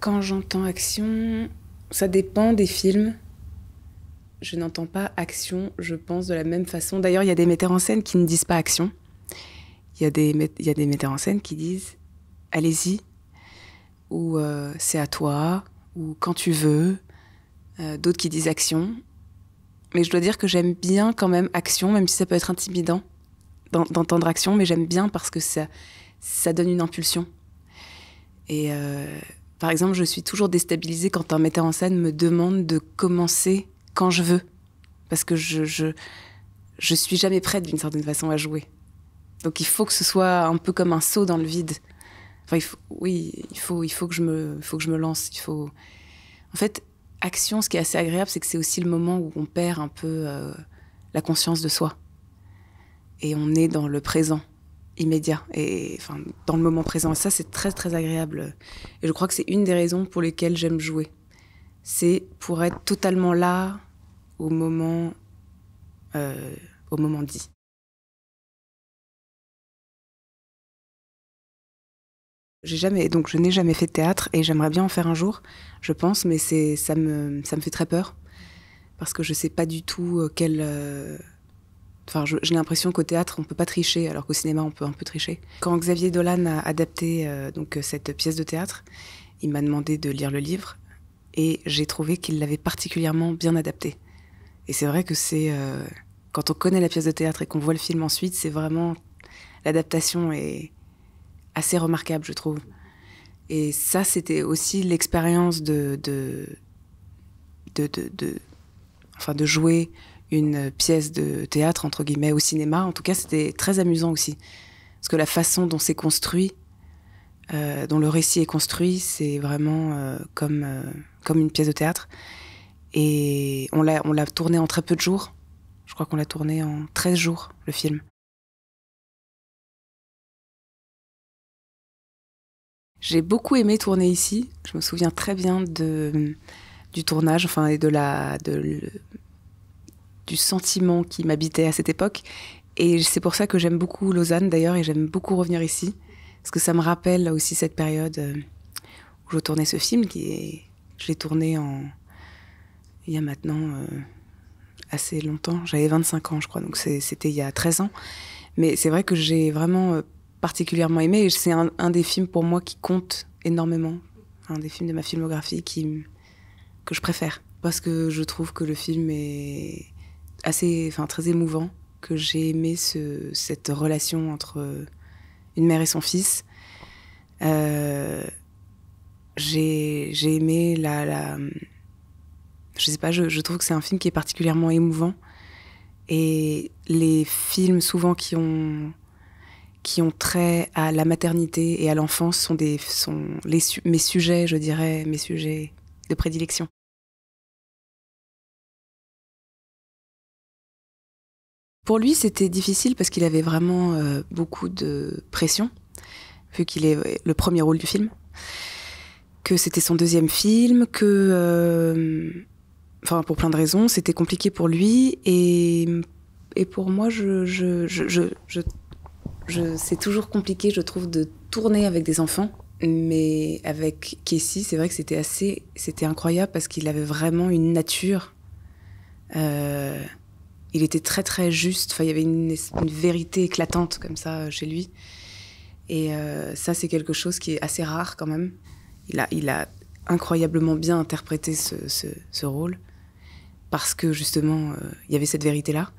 Quand j'entends action, ça dépend des films. Je n'entends pas action, je pense de la même façon. D'ailleurs, il y a des metteurs en scène qui ne disent pas action. Il y a des, des metteurs en scène qui disent allez-y, ou euh, c'est à toi, ou quand tu veux. Euh, d'autres qui disent action. Mais je dois dire que j'aime bien quand même action, même si ça peut être intimidant d'entendre action, mais j'aime bien parce que ça, ça donne une impulsion. Et. Euh, par exemple, je suis toujours déstabilisée quand un metteur en scène me demande de commencer quand je veux. Parce que je, je, suis jamais prête d'une certaine façon à jouer. Donc il faut que ce soit un peu comme un saut dans le vide. oui, il faut, il faut que je me, faut que je me lance. Il faut. En fait, action, ce qui est assez agréable, c'est que c'est aussi le moment où on perd un peu euh, la conscience de soi et on est dans le présent immédiat et enfin dans le moment présent. Et ça, c'est très très agréable. Et je crois que c'est une des raisons pour lesquelles j'aime jouer. C'est pour être totalement là au moment, euh, au moment dit. J'ai jamais, donc je n'ai jamais fait de théâtre et j'aimerais bien en faire un jour, je pense, mais c'est ça me ça me fait très peur parce que je sais pas du tout euh, quel euh, Enfin, j'ai l'impression qu'au théâtre, on ne peut pas tricher, alors qu'au cinéma, on peut un peu tricher. Quand Xavier Dolan a adapté euh, donc euh, cette pièce de théâtre, il m'a demandé de lire le livre et j'ai trouvé qu'il l'avait particulièrement bien adapté. Et c'est vrai que c'est euh, quand on connaît la pièce de théâtre et qu'on voit le film ensuite, c'est vraiment l'adaptation est assez remarquable, je trouve. Et ça, c'était aussi l'expérience de de, de, de, de, enfin, de jouer une pièce de théâtre, entre guillemets, au cinéma. En tout cas, c'était très amusant aussi. Parce que la façon dont c'est construit, euh, dont le récit est construit, c'est vraiment euh, comme, euh, comme une pièce de théâtre. Et on l'a, on l'a tourné en très peu de jours. Je crois qu'on l'a tourné en 13 jours, le film. J'ai beaucoup aimé tourner ici. Je me souviens très bien de, du tournage, enfin, et de la, de, du sentiment qui m'habitait à cette époque. Et c'est pour ça que j'aime beaucoup Lausanne d'ailleurs et j'aime beaucoup revenir ici. Parce que ça me rappelle aussi cette période euh, où je tournais ce film qui est. Je l'ai tourné en. Il y a maintenant euh, assez longtemps. J'avais 25 ans, je crois. Donc c'était il y a 13 ans. Mais c'est vrai que j'ai vraiment euh, particulièrement aimé. Et c'est un, un, des films pour moi qui compte énormément. Un des films de ma filmographie qui, que je préfère. Parce que je trouve que le film est assez, enfin très émouvant que j'ai aimé ce, cette relation entre euh, une mère et son fils. Euh, j'ai aimé la, la, je sais pas, je, je trouve que c'est un film qui est particulièrement émouvant et les films souvent qui ont qui ont trait à la maternité et à l'enfance sont des sont les mes sujets, je dirais, mes sujets de prédilection. Pour lui, c'était difficile parce qu'il avait vraiment euh, beaucoup de pression, vu qu'il est le premier rôle du film, que c'était son deuxième film, que... Euh, enfin, pour plein de raisons, c'était compliqué pour lui, et, et pour moi, je, je, c'est toujours compliqué, je trouve, de tourner avec des enfants mais avec Casey, c'est vrai que c'était assez, c'était incroyable parce qu'il avait vraiment une nature euh, il était très très juste. Enfin, il y avait une, vérité éclatante comme ça euh, chez lui. Et euh, ça, c'est quelque chose qui est assez rare quand même. Il a, incroyablement bien interprété ce, rôle parce que justement, euh, il y avait cette vérité-là.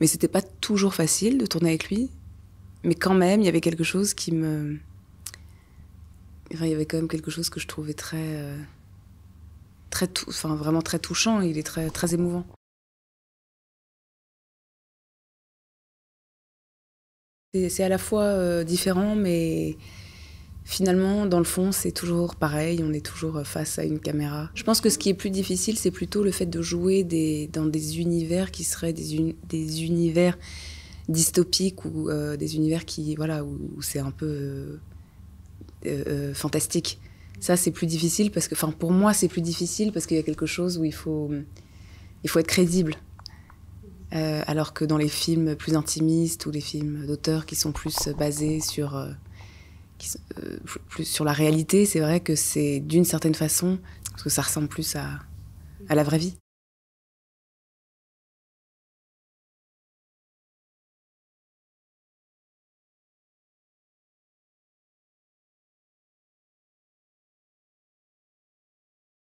Mais c'était pas toujours facile de tourner avec lui. Mais quand même, il y avait quelque chose qui me. Enfin, il y avait quand même quelque chose que je trouvais très. très enfin, vraiment très touchant. Il est très, très émouvant. C'est à la fois euh, différent, mais finalement, dans le fond, c'est toujours pareil, on est toujours euh, face à une caméra. Je pense que ce qui est plus difficile, c'est plutôt le fait de jouer dans des univers qui seraient des, univers dystopiques ou euh, des univers qui, voilà, où, c'est un peu fantastique. Ça, c'est plus difficile parce que, enfin, pour moi, c'est plus difficile parce qu'il y a quelque chose où il faut être crédible. Euh, alors que dans les films plus intimistes ou les films d'auteurs qui sont plus euh, basés sur, euh, plus sur la réalité, c'est vrai que c'est d'une certaine façon, parce que ça ressemble plus à, à la vraie vie.